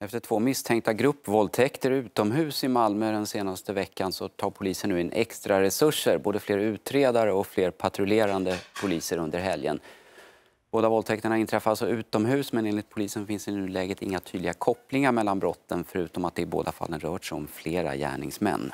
Efter två misstänkta gruppvåldtäkter utomhus i Malmö den senaste veckan så tar polisen nu in extra resurser, både fler utredare och fler patrullerande poliser under helgen. Båda våldtäkterna inträffar alltså utomhus men enligt polisen finns i nuläget inga tydliga kopplingar mellan brotten förutom att det i båda fallen rört sig om flera gärningsmän.